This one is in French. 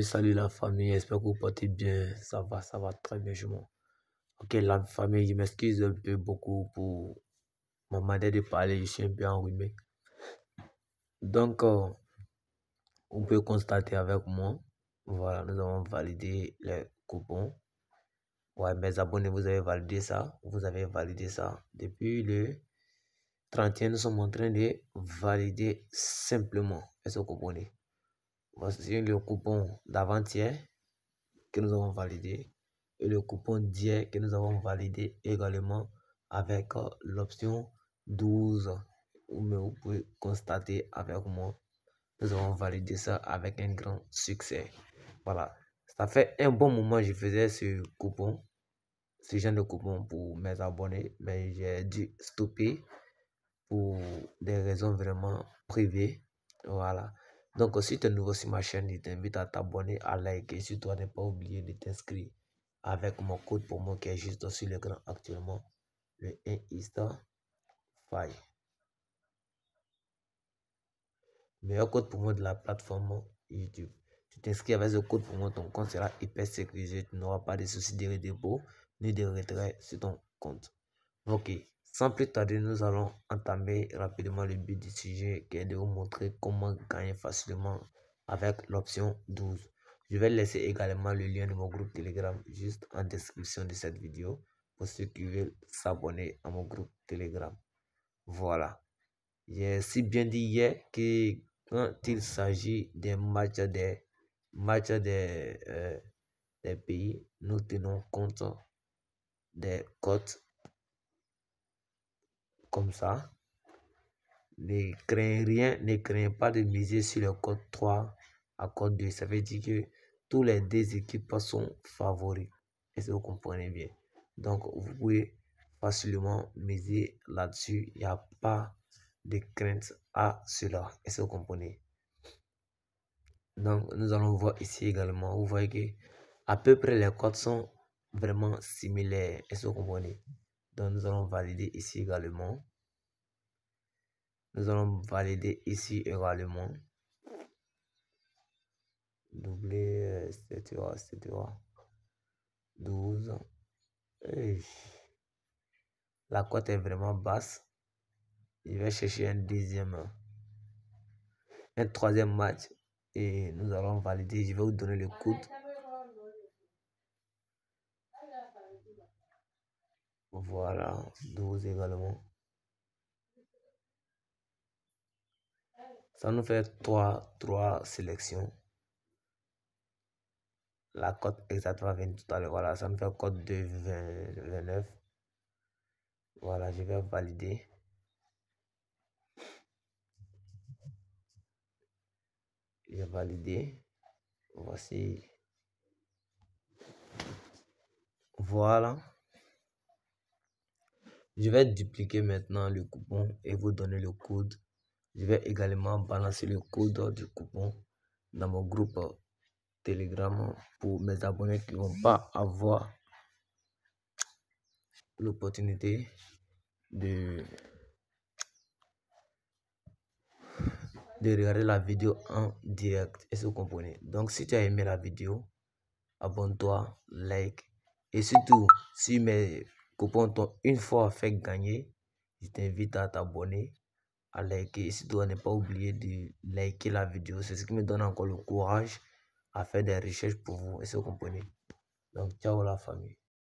salut la famille, j'espère que vous portez bien. Ça va, ça va très bien, je m'en. Ok, la famille, je m'excuse un peu beaucoup pour ma manière de parler, je suis un peu enrhumé. Donc, euh, on peut constater avec moi, voilà, nous avons validé les coupons. Ouais, mes abonnés, vous avez validé ça. Vous avez validé ça. Depuis le 31, nous sommes en train de valider simplement. Est-ce que vous voici le coupon d'avant-hier que nous avons validé et le coupon d'hier que nous avons validé également avec euh, l'option 12. Mais vous pouvez constater avec moi, nous avons validé ça avec un grand succès. Voilà, ça fait un bon moment que je faisais ce coupon, ce genre de coupon pour mes abonnés, mais j'ai dû stopper pour des raisons vraiment privées. Voilà. Donc, si tu es nouveau sur ma chaîne, je t'invite à t'abonner, à liker. Et surtout, à ne pas oublier de t'inscrire avec mon code pour moi qui est juste sur le actuellement, le Insta Meilleur code pour moi de la plateforme YouTube. Tu t'inscris avec ce code pour moi, ton compte sera hyper sécurisé. Tu n'auras pas de soucis de dépôt ni de retrait sur ton compte. Ok. Sans plus tarder, nous allons entamer rapidement le but du sujet qui est de vous montrer comment gagner facilement avec l'option 12. Je vais laisser également le lien de mon groupe Telegram juste en description de cette vidéo pour ceux qui veulent s'abonner à mon groupe Telegram. Voilà. J'ai si bien dit hier que quand il s'agit des matchs des, matchs des, euh, des pays, nous tenons compte des cotes comme ça. Ne craignez rien, ne craignez pas de miser sur le code 3 à code 2. Ça veut dire que tous les deux équipes sont favoris. Est-ce que vous comprenez bien? Donc, vous pouvez facilement miser là-dessus. Il n'y a pas de crainte à cela. Est-ce que vous comprenez? Donc, nous allons voir ici également. Vous voyez que à peu près les codes sont vraiment similaires. Est-ce que vous comprenez? Donc nous allons valider ici également. Nous allons valider ici également. Doubler, etc. etc. 12. la cote est vraiment basse. Je vais chercher un deuxième, un troisième match. Et nous allons valider. Je vais vous donner le code. Voilà, 12 également. Ça nous fait 3, 3 sélections. La cote exacte va venir tout à l'heure. Voilà, ça me fait cote de 29. Voilà, je vais valider. J'ai validé. Voici. Voilà. Je vais dupliquer maintenant le coupon et vous donner le code. Je vais également balancer le code du coupon dans mon groupe Telegram pour mes abonnés qui ne vont pas avoir l'opportunité de, de regarder la vidéo en direct. Est-ce que vous comprenez? Donc, si tu as aimé la vidéo, abonne-toi, like et surtout, si mes Coupons ton une fois fait gagner. Je t'invite à t'abonner, à liker et surtout à ne pas oublier de liker la vidéo. C'est ce qui me donne encore le courage à faire des recherches pour vous. Et vous comprenez Donc, ciao la famille.